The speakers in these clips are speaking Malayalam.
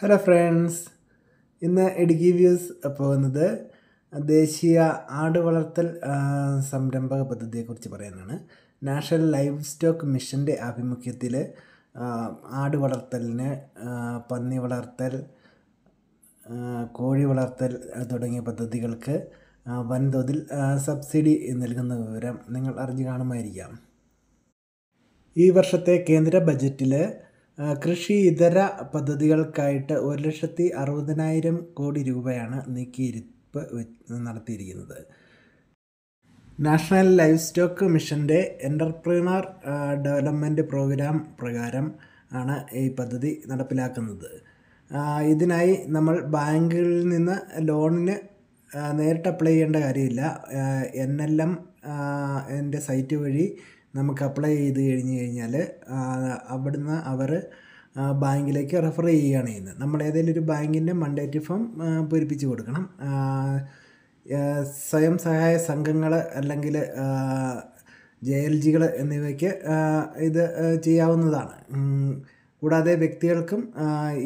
ഹലോ ഫ്രണ്ട്സ് ഇന്ന് ഇടുക്കി വ്യൂസ് പോകുന്നത് ദേശീയ ആട് വളർത്തൽ സംരംഭക പദ്ധതിയെക്കുറിച്ച് പറയാനാണ് നാഷണൽ ലൈഫ് സ്റ്റോക്ക് മിഷൻ്റെ ആഭിമുഖ്യത്തിൽ ആട് വളർത്തലിന് പന്നി വളർത്തൽ കോഴി വളർത്തൽ തുടങ്ങിയ പദ്ധതികൾക്ക് വൻതോതിൽ സബ്സിഡി നൽകുന്ന വിവരം നിങ്ങൾ അറിഞ്ഞു കാണുമായിരിക്കാം ഈ വർഷത്തെ കേന്ദ്ര ബജറ്റിൽ കൃഷി ഇതര പദ്ധതികൾക്കായിട്ട് ഒരു ലക്ഷത്തി അറുപതിനായിരം കോടി രൂപയാണ് നീക്കിയിരിപ്പ് നടത്തിയിരിക്കുന്നത് നാഷണൽ ലൈഫ് സ്റ്റോക്ക് മിഷൻ്റെ എൻ്റർപ്രീണർ ഡെവലപ്മെൻറ്റ് പ്രോഗ്രാം പ്രകാരം ആണ് ഈ പദ്ധതി നടപ്പിലാക്കുന്നത് ഇതിനായി നമ്മൾ ബാങ്കുകളിൽ നിന്ന് ലോണിന് നേരിട്ട് അപ്ലൈ ചെയ്യേണ്ട കാര്യമില്ല എൻ എൽ എം എൻ്റെ സൈറ്റ് വഴി നമുക്ക് അപ്ലൈ ചെയ്ത് കഴിഞ്ഞ് കഴിഞ്ഞാൽ അവിടുന്ന് അവർ ബാങ്കിലേക്ക് റെഫർ ചെയ്യുകയാണ് ചെയ്യുന്നത് നമ്മൾ ഏതെങ്കിലും ഒരു ബാങ്കിൻ്റെ മണ്ടേറ്റ് ഫോം പൂരിപ്പിച്ച് കൊടുക്കണം സ്വയം സഹായ സംഘങ്ങൾ അല്ലെങ്കിൽ ജെ എൽ ജികൾ എന്നിവയ്ക്ക് ഇത് ചെയ്യാവുന്നതാണ് കൂടാതെ വ്യക്തികൾക്കും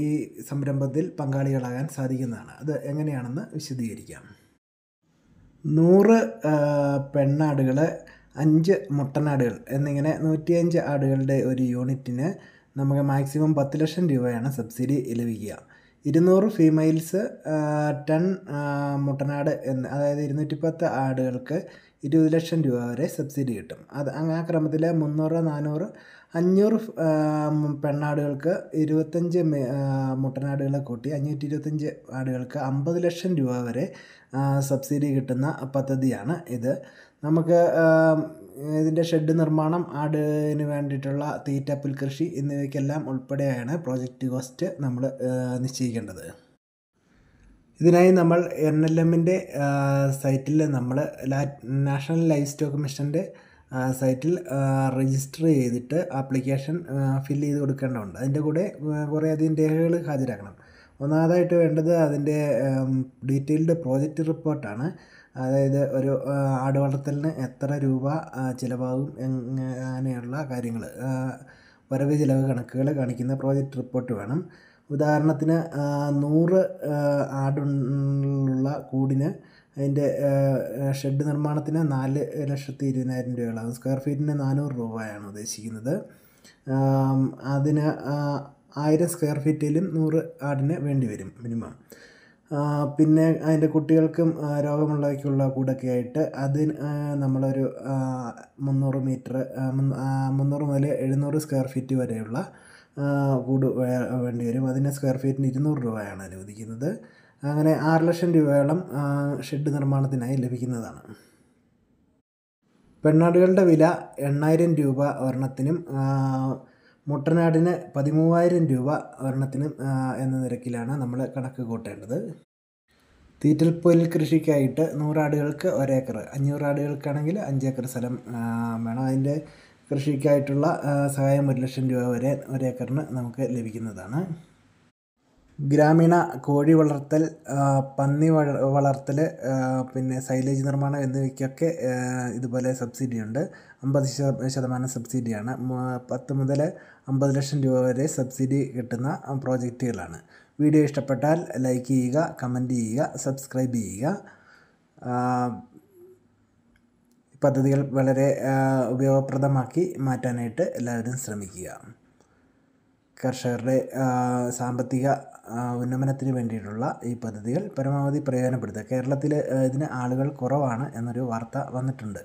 ഈ സംരംഭത്തിൽ പങ്കാളികളാകാൻ സാധിക്കുന്നതാണ് അത് എങ്ങനെയാണെന്ന് വിശദീകരിക്കാം നൂറ് പെണ്ണാടുകളെ അഞ്ച് മുട്ടനാടുകൾ എന്നിങ്ങനെ അഞ്ച് ആടുകളുടെ ഒരു യൂണിറ്റിന് നമുക്ക് മാക്സിമം പത്ത് ലക്ഷം രൂപയാണ് സബ്സിഡി ലഭിക്കുക ഇരുന്നൂറ് ഫീമെയിൽസ് ടെൻ മുട്ടനാട് എന്ന് അതായത് ഇരുന്നൂറ്റി പത്ത് ആടുകൾക്ക് ഇരുപത് ലക്ഷം രൂപ വരെ സബ്സിഡി കിട്ടും അത് ആ ക്രമത്തിൽ മുന്നൂറ് നാനൂറ് അഞ്ഞൂറ് പെണ്ണാടുകൾക്ക് ഇരുപത്തഞ്ച് മുട്ടനാടുകളെ കൂട്ടി അഞ്ഞൂറ്റി ഇരുപത്തഞ്ച് ആടുകൾക്ക് അമ്പത് ലക്ഷം രൂപ വരെ സബ്സിഡി കിട്ടുന്ന പദ്ധതിയാണ് ഇത് നമുക്ക് ഇതിൻ്റെ ഷെഡ് നിർമ്മാണം ആടിന് വേണ്ടിയിട്ടുള്ള തീറ്റ പുൽകൃഷി എന്നിവയ്ക്കെല്ലാം ഉൾപ്പെടെയാണ് പ്രോജക്റ്റ് കോസ്റ്റ് നമ്മൾ നിശ്ചയിക്കേണ്ടത് ഇതിനായി നമ്മൾ എൻ എൽ എമ്മിൻ്റെ സൈറ്റിൽ നമ്മൾ നാഷണൽ ലൈഫ് സ്റ്റോക്ക് മിഷൻ്റെ സൈറ്റിൽ രജിസ്റ്റർ ചെയ്തിട്ട് ആപ്ലിക്കേഷൻ ഫില്ല് ചെയ്ത് കൊടുക്കേണ്ടതുണ്ട് അതിൻ്റെ കൂടെ കുറേയധികം രേഖകൾ ഹാജരാക്കണം ഒന്നാമതായിട്ട് വേണ്ടത് അതിൻ്റെ ഡീറ്റെയിൽഡ് പ്രോജക്റ്റ് റിപ്പോർട്ടാണ് അതായത് ഒരു ആട് വളർത്തലിന് എത്ര രൂപ ചിലവാകും എങ്ങനെയുള്ള കാര്യങ്ങൾ വരവ് ചിലവ് കണക്കുകൾ കാണിക്കുന്ന പ്രോജക്റ്റ് റിപ്പോർട്ട് വേണം ഉദാഹരണത്തിന് നൂറ് ആടുള്ള കൂടിന് അതിൻ്റെ ഷെഡ് നിർമ്മാണത്തിന് നാല് ലക്ഷത്തി ഇരുപതിനായിരം രൂപയോളാകും സ്ക്വയർ ഫീറ്റിന് നാനൂറ് രൂപയാണ് ഉദ്ദേശിക്കുന്നത് അതിന് ആയിരം സ്ക്വയർ ഫീറ്റിലും നൂറ് ആടിന് വേണ്ടി വരും മിനിമം പിന്നെ അതിൻ്റെ കുട്ടികൾക്കും രോഗമുള്ളവയ്ക്കുള്ള കൂടൊക്കെ ആയിട്ട് അതിന് നമ്മളൊരു മുന്നൂറ് മീറ്റർ മുന്നൂറ് മുതൽ എഴുന്നൂറ് സ്ക്വയർ ഫീറ്റ് വരെയുള്ള കൂട് വേണ്ടി വരും അതിന് സ്ക്വയർ ഫീറ്റിന് ഇരുന്നൂറ് രൂപയാണ് അനുവദിക്കുന്നത് അങ്ങനെ ആറ് ലക്ഷം രൂപയോളം ഷെഡ് നിർമ്മാണത്തിനായി ലഭിക്കുന്നതാണ് പെണ്ണാടുകളുടെ വില എണ്ണായിരം രൂപ ഒരെണ്ണത്തിനും മുട്ടനാടിന് പതിമൂവായിരം രൂപ ഒരെണ്ണത്തിനും എന്ന നിരക്കിലാണ് നമ്മൾ കണക്ക് കൂട്ടേണ്ടത് തീറ്റൽപ്പൊയിൽ കൃഷിക്കായിട്ട് നൂറാടുകൾക്ക് ഒരേക്കർ അഞ്ഞൂറാടുകൾക്കാണെങ്കിൽ അഞ്ചേക്കർ സ്ഥലം വേണം അതിൻ്റെ കൃഷിക്കായിട്ടുള്ള സഹായം ഒരു ലക്ഷം രൂപ വരെ ഒരു ഏക്കറിന് നമുക്ക് ലഭിക്കുന്നതാണ് ഗ്രാമീണ കോഴി വളർത്തൽ പന്നി വളർത്തൽ പിന്നെ സൈലേജ് നിർമ്മാണം എന്നിവയ്ക്കൊക്കെ ഇതുപോലെ സബ്സിഡിയുണ്ട് അമ്പത് ശതമാനം സബ്സിഡിയാണ് പത്ത് മുതൽ അമ്പത് ലക്ഷം രൂപ വരെ സബ്സിഡി കിട്ടുന്ന പ്രോജക്റ്റുകളാണ് വീഡിയോ ഇഷ്ടപ്പെട്ടാൽ ലൈക്ക് ചെയ്യുക കമൻറ്റ് ചെയ്യുക സബ്സ്ക്രൈബ് ചെയ്യുക പദ്ധതികൾ വളരെ ഉപയോഗപ്രദമാക്കി മാറ്റാനായിട്ട് എല്ലാവരും ശ്രമിക്കുക കർഷകരുടെ സാമ്പത്തിക ഉന്നമനത്തിന് വേണ്ടിയിട്ടുള്ള ഈ പദ്ധതികൾ പരമാവധി പ്രയോജനപ്പെടുത്തുക കേരളത്തിൽ ഇതിന് ആളുകൾ കുറവാണ് എന്നൊരു വാർത്ത വന്നിട്ടുണ്ട്